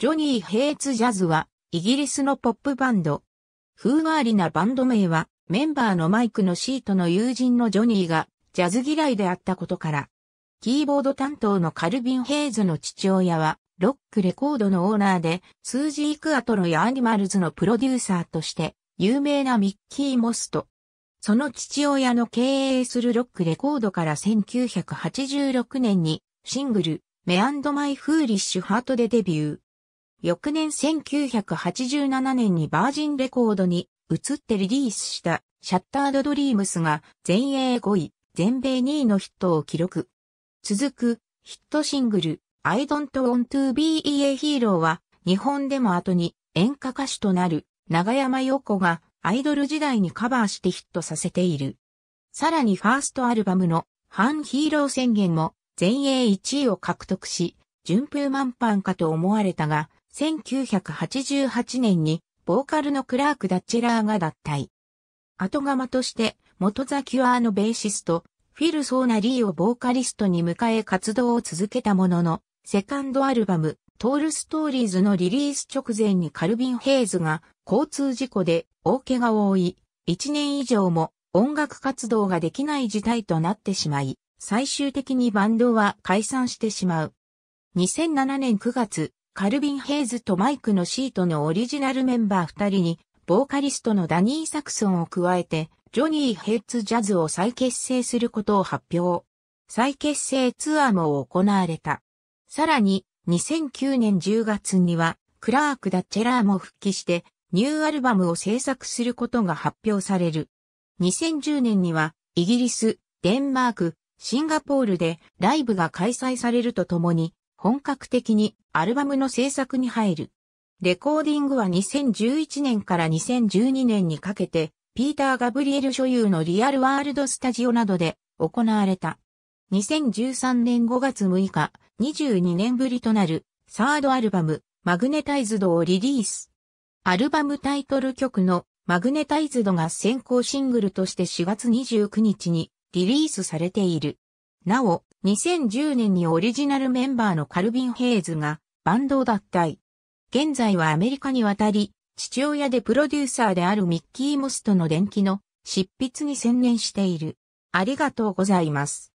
ジョニー・ヘイツ・ジャズは、イギリスのポップバンド。風変わりなバンド名は、メンバーのマイクのシートの友人のジョニーが、ジャズ嫌いであったことから。キーボード担当のカルビン・ヘイズの父親は、ロックレコードのオーナーで、スージー・クアトロやアニマルズのプロデューサーとして、有名なミッキー・モスト。その父親の経営するロックレコードから1986年に、シングル、メアンド・マイ・フーリッシュ・ハートでデビュー。翌年1987年にバージンレコードに移ってリリースしたシャッタードドリームスが全英5位、全米2位のヒットを記録。続くヒットシングル I don't want to be a hero は日本でも後に演歌歌手となる長山洋子がアイドル時代にカバーしてヒットさせている。さらにファーストアルバムの反ヒーロー宣言も全英1位を獲得し、順風満帆かと思われたが、1988年に、ボーカルのクラーク・ダッチェラーが脱退。後釜として、元ザ・キュアーのベーシスト、フィル・ソーナ・リーをボーカリストに迎え活動を続けたものの、セカンドアルバム、トール・ストーリーズのリリース直前にカルビン・ヘイズが交通事故で大怪我を負い、1年以上も音楽活動ができない事態となってしまい、最終的にバンドは解散してしまう。2007年9月、カルビン・ヘイズとマイクのシートのオリジナルメンバー2人に、ボーカリストのダニー・サクソンを加えて、ジョニー・ヘッツ・ジャズを再結成することを発表。再結成ツアーも行われた。さらに、2009年10月には、クラーク・ダッチェラーも復帰して、ニューアルバムを制作することが発表される。2010年には、イギリス、デンマーク、シンガポールでライブが開催されるとともに、本格的にアルバムの制作に入る。レコーディングは2011年から2012年にかけて、ピーター・ガブリエル所有のリアルワールドスタジオなどで行われた。2013年5月6日、22年ぶりとなるサードアルバム、マグネタイズドをリリース。アルバムタイトル曲のマグネタイズドが先行シングルとして4月29日にリリースされている。なお、2010年にオリジナルメンバーのカルビン・ヘイズがバンドを脱退。現在はアメリカに渡り、父親でプロデューサーであるミッキー・モスとの伝記の執筆に専念している。ありがとうございます。